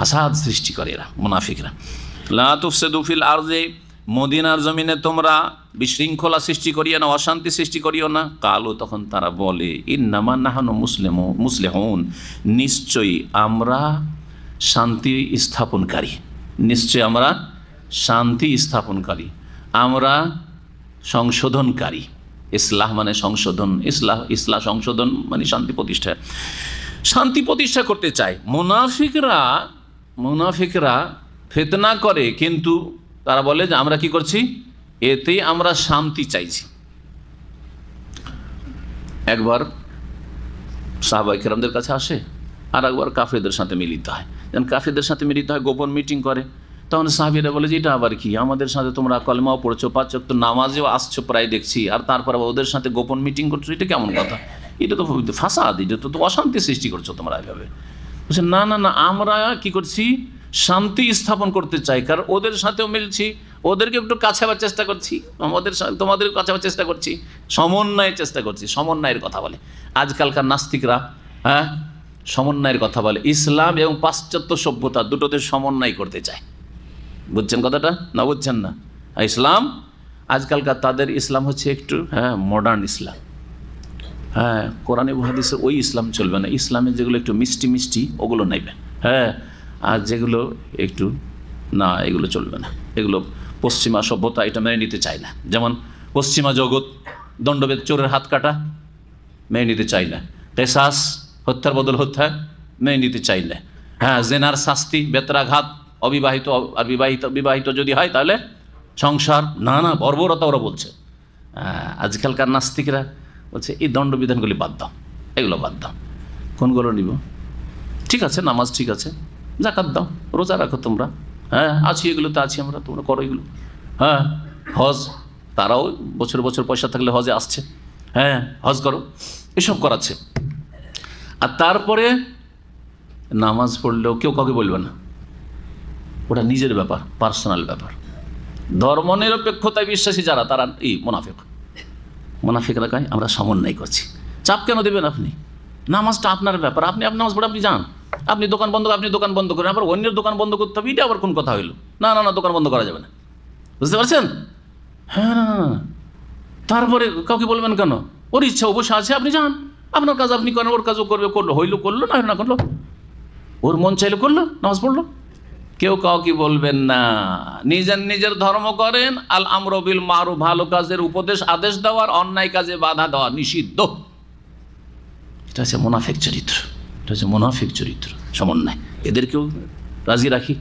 ফাসাদ সৃষ্টি করে এরা মুনাফিকরা লাতুফসেদুফিল আর্জে মদিনার জমিনে তোমরা বিশৃঙ্খলা সৃষ্টি করিও না অশান্তি সৃষ্টি করিও না কালো তখন তারা বলে ইন্নামা নাহানো মুসলিম হন নিশ্চয়ই আমরা শান্তি স্থাপনকারী নিশ্চয় আমরা শান্তি স্থাপনকারী আমরা সংশোধনকারী ইসলাহ মানে সংশোধন ইসলাহ ইসলাহ সংশোধন মানে শান্তি প্রতিষ্ঠা শান্তি প্রতিষ্ঠা করতে চায় মুনাফিকরা মুনাফিকরা ফেতনা করে কিন্তু তারা বলে যে আমরা কি করছি এতে আমরা শান্তি চাইছি একবার সাহবাইকরামদের কাছে আসে আর একবার কাফেরদের সাথে মিলিত হয় যেমন কাফেরদের সাথে মিলিত হয় গোপন মিটিং করে তখন সাহাবিরা বলে যে এটা আবার কি আমাদের সাথে তোমরা কলমাও পড়ছো পাচ্ছ তো নামাজেও আসছো প্রায় দেখছি আর তারপর ওদের সাথে গোপন মিটিং করছো এটা কেমন কথা এটা তো ফাঁসাদ এটা তো অশান্তি সৃষ্টি করছো তোমরা এভাবে বলছে না না না আমরা কি করছি শান্তি স্থাপন করতে চাই কারণ ওদের সাথেও মিলছি ওদেরকে একটু কাছে আবার চেষ্টা করছি আমাদের তোমাদের কাছে আবার চেষ্টা করছি সমন্বয়ের চেষ্টা করছি সমন্বয়ের কথা বলে আজকালকার নাস্তিকরা হ্যাঁ সমন্বয়ের কথা বলে ইসলাম এবং পাশ্চাত্য সভ্যতা দুটোতে সমন্বয় করতে চায় বুঝছেন কথাটা না বুঝছেন না ইসলাম আজকালকার তাদের ইসলাম হচ্ছে একটু হ্যাঁ মডার্ন ইসলাম হ্যাঁ কোরআনে হাদিসে ওই ইসলাম চলবে না ইসলামে যেগুলো একটু মিষ্টি মিষ্টি ওগুলো নেবে হ্যাঁ আর যেগুলো একটু না এগুলো চলবে না এগুলো পশ্চিমা সভ্যতা এটা মেনে নিতে চায় না যেমন পশ্চিমা জগৎ দণ্ডবেদ চোরের হাত কাটা মেনে নিতে চায় না কেসাস হত্যার বদল হত্যা মেনে নিতে চায় না হ্যাঁ জেনার শাস্তি বেতরাঘাত অবিবাহিত আর বিবাহিত বিবাহিত যদি হয় তাহলে সংসার নানা বর্বরতা ওরা বলছে হ্যাঁ, আজকালকার নাস্তিকরা বলছে এই দণ্ডবিধানগুলি বাদ দাও এগুলো বাদ দাও কোনগুলো নিব ঠিক আছে নামাজ ঠিক আছে জাকাত দাও রোজা রাখো তোমরা হ্যাঁ আছি এগুলো তো আছি আমরা তোমরা করো এগুলো হ্যাঁ হজ তারাও বছর বছর পয়সা থাকলে হজে আসছে হ্যাঁ হজ করো এসব করাচ্ছে আর তারপরে নামাজ পড়লেও কেউ কাউকে বলবে না ওটা নিজের ব্যাপার পার্সোনাল ব্যাপার ধর্ম নিরপেক্ষতায় বিশ্বাসী যারা তারা এই মোনাফেক মোনাফিক এলাকায় আমরা সমন্বয় করছি চাপ কেন দেবেন আপনি নামাজটা আপনার ব্যাপার আপনি আপনার নামাজ পড়ে আপনি যান আপনি দোকান বন্ধ আপনি দোকান বন্ধ করেন আবার অন্যের দোকান বন্ধ করতে হবে এটা আবার কোন কথা হইলো না না না দোকান বন্ধ করা যাবে না বুঝতে পারছেন হ্যাঁ না না তারপরে কাউকে বলবেন কেন ওর ইচ্ছা অবশ্য আছে আপনি যান আপনার কাজ আপনি করেন ওর কাজও করবে করলো হইলো করলো না না করলো ওর মন চাইলে করলো নামাজ পড়লো কেউ কাউকে বলবেন না নিজের নিজের ধর্ম করেন আল আমরবিল মারু ভালো কাজের উপদেশ আদেশ দেওয়ার অন্যায় কাজে বাধা দেওয়া নিষিদ্ধ এটা হচ্ছে মুনাফিক চরিত্র এটা হচ্ছে মুনাফিক চরিত্র সমন্বয় এদেরকেও রাজি রাখি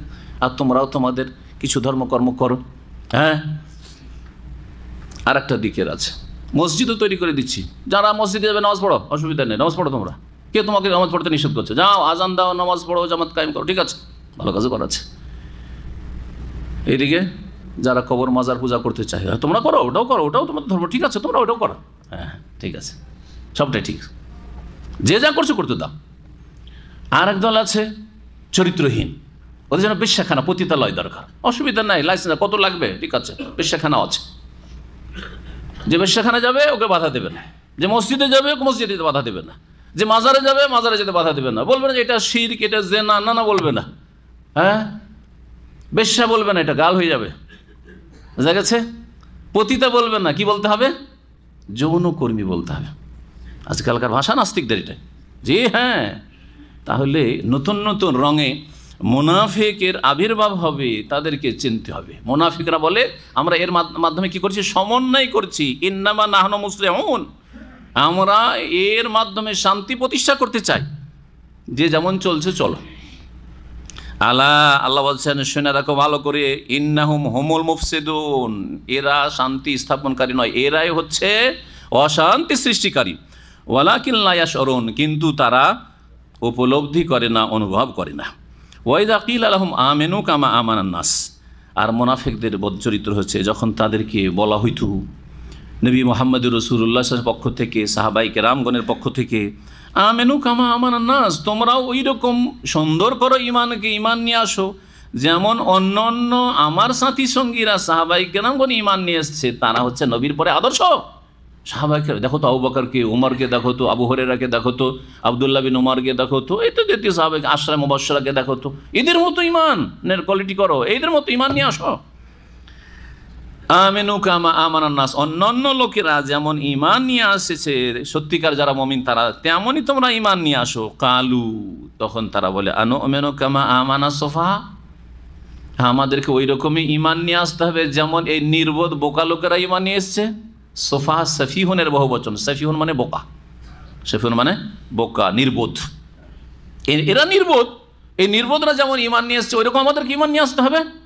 আর তোমরাও তোমাদের কিছু ধর্মকর্ম করো হ্যাঁ আর একটা দিকের আছে মসজিদও তৈরি করে দিচ্ছি যারা মসজিদে যাবে নামাজ পড়ো অসুবিধা নেই নামাজ পড়ো তোমরা কে তোমাকে নামাজ পড়তে নিষেধ করছে যাও আজান দাও নামাজ পড়ো জামাত কায়েম করো ঠিক আছে ভালো কাজও করাচ্ছে এইদিকে যারা কবর মাজার পূজা করতে চাই হ্যাঁ, তোমরা করো ওটাও করো ওটাও তোমার ধর্ম ঠিক আছে তোমরা ওটাও করো হ্যাঁ, হ্যাঁ ঠিক আছে সবটাই ঠিক যে যা করছো করতে দাও আর একদল আছে চরিত্রহীন ওদের জন্য বিশ্বাখানা পতিতালয় দরকার অসুবিধা নাই লাইসেন্স কত লাগবে ঠিক আছে বিশ্বাখানা আছে যে বিশ্বাখানা যাবে ওকে বাধা দেবে না যে মসজিদে যাবে ওকে মসজিদে বাধা দেবে না যে মাজারে যাবে মাজারে যেতে বাধা দেবে না বলবে না যে এটা শির এটা জেনা না না বলবে না হ্যাঁ বেশ্যা বলবে না এটা গাল হয়ে যাবে বুঝা গেছে পতিতা বলবেন না কি বলতে হবে যৌনকর্মী বলতে হবে আজকালকার ভাষা নাস্তিকদের এটা জি হ্যাঁ তাহলে নতুন নতুন রঙে মোনাফিকের আবির্ভাব হবে তাদেরকে চিনতে হবে মোনাফিকরা বলে আমরা এর মাধ্যমে কি করছি সমন্বয় করছি ইন্নামা নাহন মুসলিম আমরা এর মাধ্যমে শান্তি প্রতিষ্ঠা করতে চাই যে যেমন চলছে চলো আলা আল্লাহ বলছেন শুনে রাখো ভালো করে ইন্নাহুম হোমুল মুফসিদুন এরা শান্তি স্থাপনকারী নয় এরাই হচ্ছে অশান্তি সৃষ্টিকারী ওয়ালাকিল্লায়া শরণ কিন্তু তারা উপলব্ধি করে না অনুভব করে না ওয়াইদাকিল আলহম আমেনু কামা আমান নাস আর মোনাফেকদের চরিত্র হচ্ছে যখন তাদেরকে বলা হইতো নবী মোহাম্মদ রসুল্লাহ পক্ষ থেকে সাহাবাই কেরামগণের পক্ষ থেকে আমেনু কামা আমার নাস তোমরাও ওই রকম সুন্দর করো ইমানকে ইমান নিয়ে আসো যেমন অন্য অন্য আমার সাথী সঙ্গীরা সাহাবাহিকের নাম কোন ইমান নিয়ে এসছে তারা হচ্ছে নবীর পরে আদর্শ সাহাবাহিকের দেখো তো আবু বাকরকে দেখো তো আবু হরেরাকে দেখো তো আবদুল্লাহ বিন উমরকে দেখো তো এই তো দ্বিতীয় সাহাবাহিক আশ্রাম মুবাসরাকে দেখো তো এদের মতো ইমানের কোয়ালিটি করো এদের মতো ইমান নিয়ে আসো আমেনু কামা অন্যান্য লোকেরা যেমন ইমান নিয়ে আসেছে সত্যিকার যারা মমিন তারা তেমনই তোমরা ইমান নিয়ে আসো কালু তখন তারা বলে আনো অমেনু কামা আমানা সোফা আমাদেরকে ওই রকমই ইমান নিয়ে আসতে হবে যেমন এই নির্বোধ বোকা লোকেরা ইমান নিয়ে এসছে সোফা সফিহনের বহু বচন সফিহন মানে বোকা সফিহন মানে বোকা নির্বোধ এরা নির্বোধ এই নির্বোধরা যেমন ইমান নিয়ে এসছে ওই রকম আমাদেরকে ইমান নিয়ে আসতে হবে